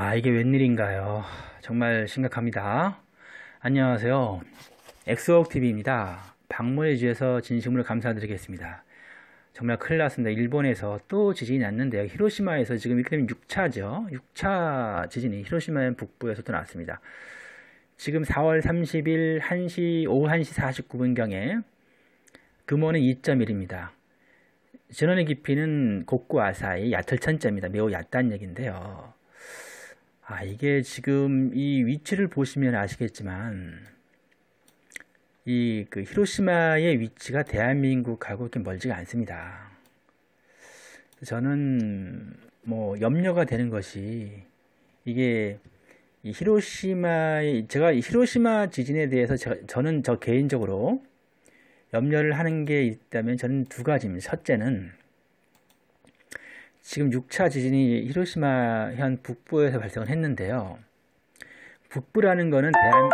아, 이게 웬일인가요? 정말 심각합니다. 안녕하세요. 엑스웍TV입니다. 방문해주셔서 진심으로 감사드리겠습니다. 정말 큰일 났습니다. 일본에서 또 지진이 났는데요. 히로시마에서 지금 이렇게 되면 6차죠. 6차 지진이 히로시마 북부에서 또 났습니다. 지금 4월 30일 1시, 오후 1시 49분경에 규모는 2.1입니다. 진원의 깊이는 곡구 아사이야틀천자입니다 매우 얕다는 얘기인데요. 아, 이게 지금 이 위치를 보시면 아시겠지만, 이 그 히로시마의 위치가 대한민국하고 이렇게 멀지가 않습니다. 저는 뭐 염려가 되는 것이 이게 이 히로시마의 제가 이 히로시마 지진에 대해서 저, 저는 저 개인적으로 염려를 하는 게 있다면 저는 두 가지입니다. 첫째는 지금 6차 지진이 히로시마 현 북부에서 발생을 했는데요. 북부라는 거는 대한,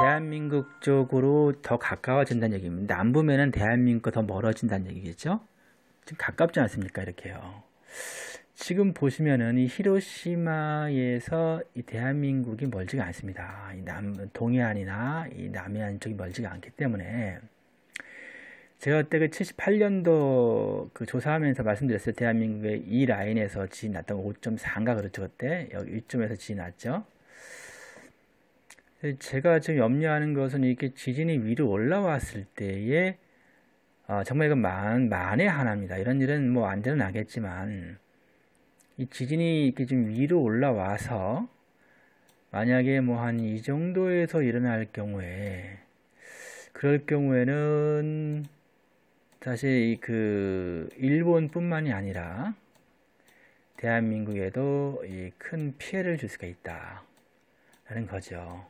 대한민국 쪽으로 더 가까워진다는 얘기입니다. 남부면은 대한민국과 더 멀어진다는 얘기겠죠? 지금 가깝지 않습니까? 이렇게요. 지금 보시면은 이 히로시마에서 이 대한민국이 멀지가 않습니다. 이 남, 동해안이나 이 남해안 쪽이 멀지가 않기 때문에 제가 그때 그 78년도 그 조사하면서 말씀드렸어요. 대한민국의 이 라인에서 지진 났던 5.4인가 그렇죠. 그때 여기 이쯤에서 지진 났죠. 제가 지금 염려하는 것은 이렇게 지진이 위로 올라왔을 때에 아, 정말 이건 만, 만에 하나입니다. 이런 일은 뭐 안되는나겠지만이 지진이 이렇게 지금 위로 올라와서 만약에 뭐 한 이 정도에서 일어날 경우에 그럴 경우에는 사실 그 일본뿐만이 아니라 대한민국에도 큰 피해를 줄 수가 있다라는 거죠.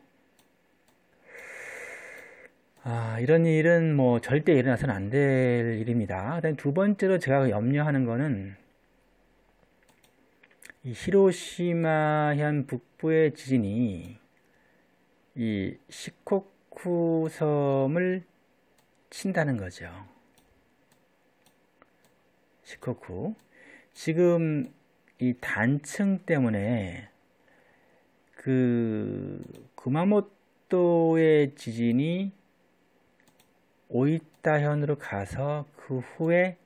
아, 이런 일은 뭐 절대 일어나서는 안 될 일입니다. 두 번째로 제가 염려하는 거는 이 히로시마현 북부의 지진이 이 시코쿠 섬을 친다는 거죠. 시커쿠 지금 이 단층 때문에 그 구마모토의 지진이 오이타현으로 가서 그 후에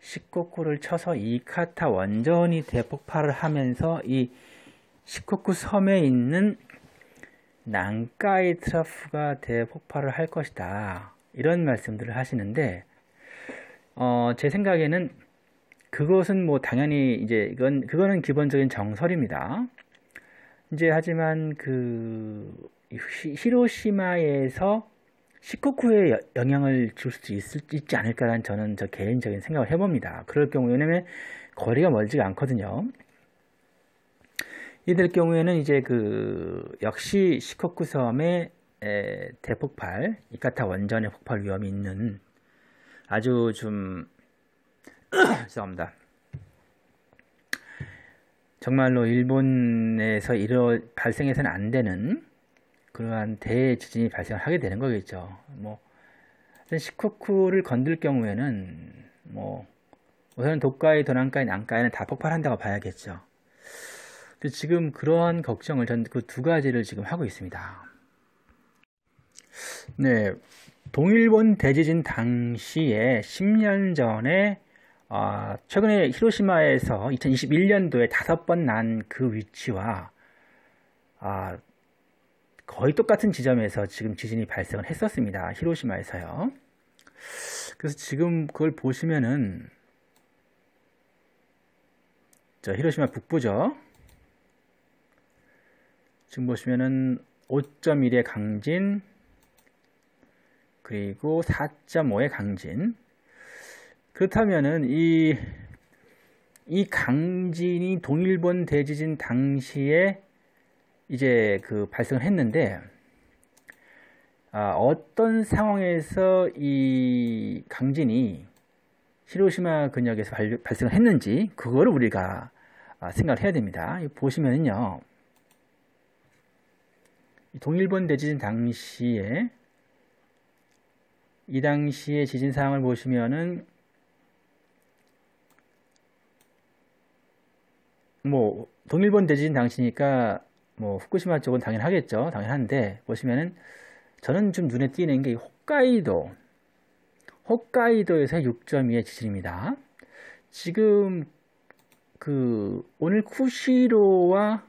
시코쿠를 쳐서 이카타 원전이 대폭발을 하면서 이 시코쿠 섬에 있는 난카이 트라프가 대폭발을 할 것이다. 이런 말씀들을 하시는데 어, 제 생각에는 그것은 뭐 당연히 이제 이건 그거는 기본적인 정설입니다. 이제 하지만 그 히로시마에서 시코쿠에 영향을 줄 수도 있을, 있지 않을까라는 저는 저 개인적인 생각을 해봅니다. 그럴 경우 에 왜냐면 거리가 멀지가 않거든요. 이들 경우에는 이제 그 역시 시코쿠 섬에 대폭발, 이카타 원전의 폭발 위험이 있는 아주 좀 죄송합니다. 정말로 일본에서 일어 발생해서는 안 되는 그러한 대지진이 발생을 하게 되는 거겠죠. 뭐 시코쿠를 건들 경우에는 뭐 우선 도가이, 도난가이, 난가이는 다 폭발한다고 봐야겠죠. 지금 그러한 걱정을 전 그 두 가지를 지금 하고 있습니다. 네, 동일본 대지진 당시에 10년 전에 어, 최근에 히로시마에서 2021년도에 다섯 번 난 그 위치와 아, 거의 똑같은 지점에서 지금 지진이 발생을 했었습니다. 히로시마에서요. 그래서 지금 그걸 보시면은 저 히로시마 북부죠. 지금 보시면은 5.1의 강진, 그리고 4.5의 강진. 그렇다면은 이, 이 강진이 동일본 대지진 당시에 이제 그 발생을 했는데, 아, 어떤 상황에서 이 강진이 히로시마 근역에서 발, 발생을 했는지, 그걸 우리가 아, 생각을 해야 됩니다. 보시면은요. 동일본 대지진 당시에 이 당시의 지진 상황을 보시면은 뭐 동일본 대지진 당시니까 뭐 후쿠시마 쪽은 당연하겠죠. 당연한데 보시면은 저는 좀 눈에 띄는 게 홋카이도 홋카이도에서 6.2의 지진입니다. 지금 그 오늘 쿠시로와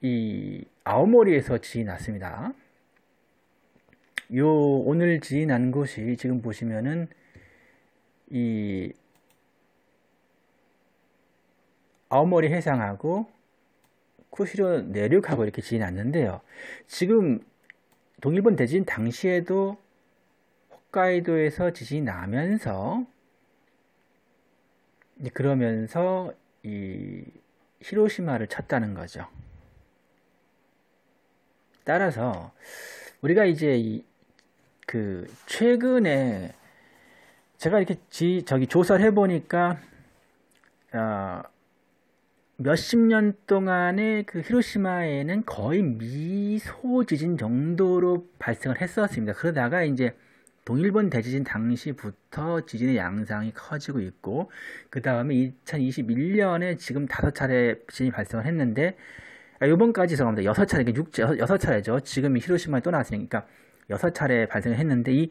이 아오모리에서 지진 이 났습니다. 요 오늘 지난 곳이 지금 보시면은 이 아오머리 해상하고 쿠시로 내륙하고 이렇게 지났는데요. 지금 동일본 대진 당시에도 홋카이도에서 지진이 나면서 그러면서 이 히로시마를 쳤다는 거죠. 따라서 우리가 이제 이그 최근에 제가 이렇게 지 저기 조사를 해보니까 어, 몇십 년 동안에 그 히로시마에는 거의 미소 지진 정도로 발생을 했었습니다. 그러다가 이제 동일본 대지진 당시부터 지진의 양상이 커지고 있고 그 다음에 2021년에 지금 다섯 차례 지진이 발생을 했는데 아, 이번까지 죄송합니다. 여섯 차례, 그러니까 육 여섯 차례죠. 지금 히로시마에 또 나왔으니까 그러니까 여섯 차례 발생을 했는데 이,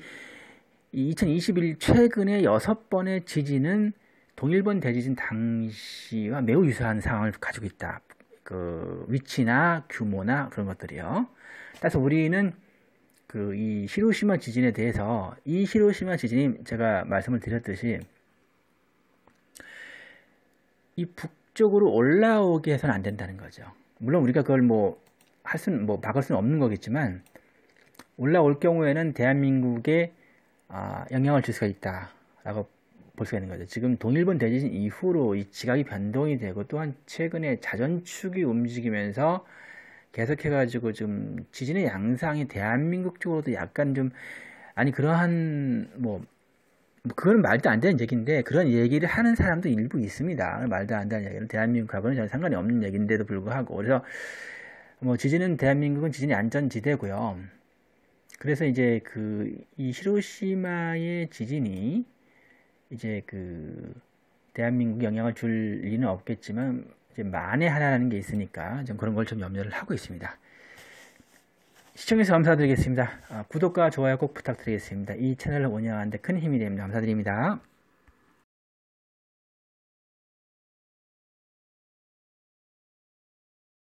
이2021 최근에 여섯 번의 지진은 동일본 대지진 당시와 매우 유사한 상황을 가지고 있다. 그 위치나 규모나 그런 것들이요. 따라서 우리는 그 이 히로시마 지진에 대해서 이 히로시마 지진이 제가 말씀을 드렸듯이 이 북쪽으로 올라오게 해서는 안 된다는 거죠. 물론 우리가 그걸 뭐 할 수는 뭐 막을 수는 없는 거겠지만 올라올 경우에는 대한민국에 아, 영향을 줄 수가 있다라고 볼 수가 있는 거죠. 지금 동일본 대지진 이후로 이 지각이 변동이 되고 또한 최근에 자전축이 움직이면서 계속해가지고 좀 지진의 양상이 대한민국 쪽으로도 약간 좀 아니 그러한 뭐 그건 말도 안 되는 얘기인데 그런 얘기를 하는 사람도 일부 있습니다. 말도 안 되는 얘기는 대한민국하고는 전혀 상관이 없는 얘기인데도 불구하고 그래서 뭐 지진은 대한민국은 지진이 안전지대고요. 그래서 이제 그이 히로시마의 지진이 이제 그 대한민국 영향을 줄 리는 없겠지만 이제 만에 하나라는 게 있으니까 좀 그런 걸 좀 염려를 하고 있습니다. 시청해서 감사드리겠습니다. 아, 구독과 좋아요 꼭 부탁드리겠습니다. 이 채널을 운영하는데 큰 힘이 됩니다. 감사드립니다.